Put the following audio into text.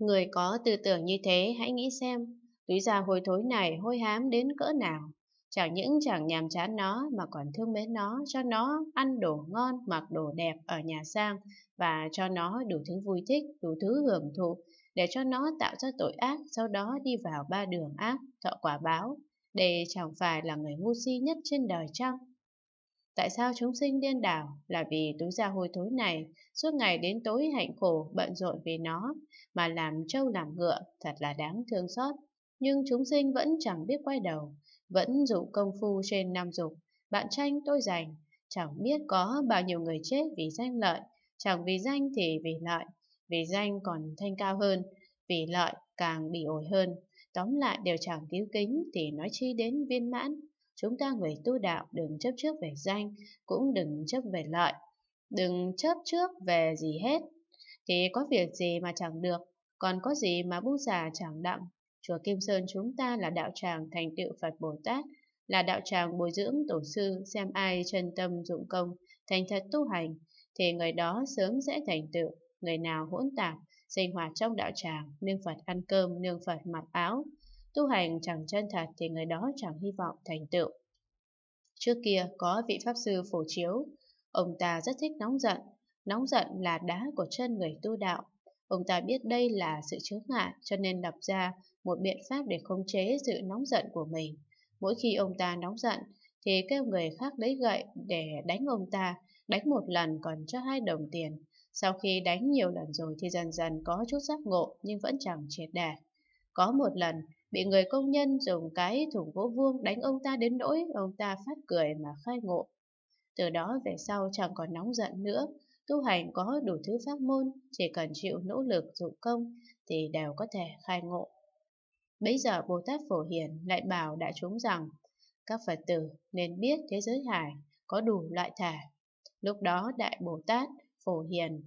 Người có tư tưởng như thế hãy nghĩ xem, túi da hôi thối này hôi hám đến cỡ nào. Chẳng những chẳng nhàm chán nó mà còn thương mến nó, cho nó ăn đồ ngon, mặc đồ đẹp ở nhà sang và cho nó đủ thứ vui thích, đủ thứ hưởng thụ, để cho nó tạo ra tội ác, sau đó đi vào ba đường ác, thọ quả báo. Đây chẳng phải là người ngu si nhất trên đời chăng? Tại sao chúng sinh điên đảo? Là vì túi da hôi thối này, suốt ngày đến tối hạnh khổ, bận rộn vì nó, mà làm trâu làm ngựa, thật là đáng thương xót. Nhưng chúng sinh vẫn chẳng biết quay đầu, vẫn dụ công phu trên nam dục, bạn tranh tôi giành, chẳng biết có bao nhiêu người chết vì danh lợi, chẳng vì danh thì vì lợi, vì danh còn thanh cao hơn, vì lợi càng bị ổi hơn. Tóm lại đều chẳng cứu kính thì nói chi đến viên mãn. Chúng ta người tu đạo đừng chấp trước về danh, cũng đừng chấp về lợi, đừng chấp trước về gì hết. Thì có việc gì mà chẳng được, còn có gì mà bút giả chẳng đặng. Chùa Kim Sơn chúng ta là đạo tràng thành tựu Phật Bồ Tát, là đạo tràng bồi dưỡng tổ sư xem ai chân tâm dụng công, thành thật tu hành, thì người đó sớm sẽ thành tựu, người nào hỗn tạp, sinh hoạt trong đạo tràng, nương Phật ăn cơm, nương Phật mặc áo, tu hành chẳng chân thật thì người đó chẳng hy vọng thành tựu. Trước kia có vị Pháp Sư Phổ Chiếu, ông ta rất thích nóng giận, nóng giận là đá của chân người tu đạo. Ông ta biết đây là sự chướng ngại cho nên lập ra một biện pháp để khống chế sự nóng giận của mình. Mỗi khi ông ta nóng giận thì kêu người khác lấy gậy để đánh ông ta, đánh một lần còn cho hai đồng tiền. Sau khi đánh nhiều lần rồi thì dần dần có chút giác ngộ nhưng vẫn chẳng triệt đẻ. Có một lần, bị người công nhân dùng cái thùng gỗ vuông đánh ông ta đến nỗi ông ta phát cười mà khai ngộ. Từ đó về sau chẳng còn nóng giận nữa, tu hành có đủ thứ pháp môn, chỉ cần chịu nỗ lực dụng công thì đều có thể khai ngộ. Bây giờ Bồ Tát Phổ Hiền lại bảo đại chúng rằng, các Phật tử nên biết thế giới hải có đủ loại thể. Lúc đó Đại Bồ Tát Phổ Hiền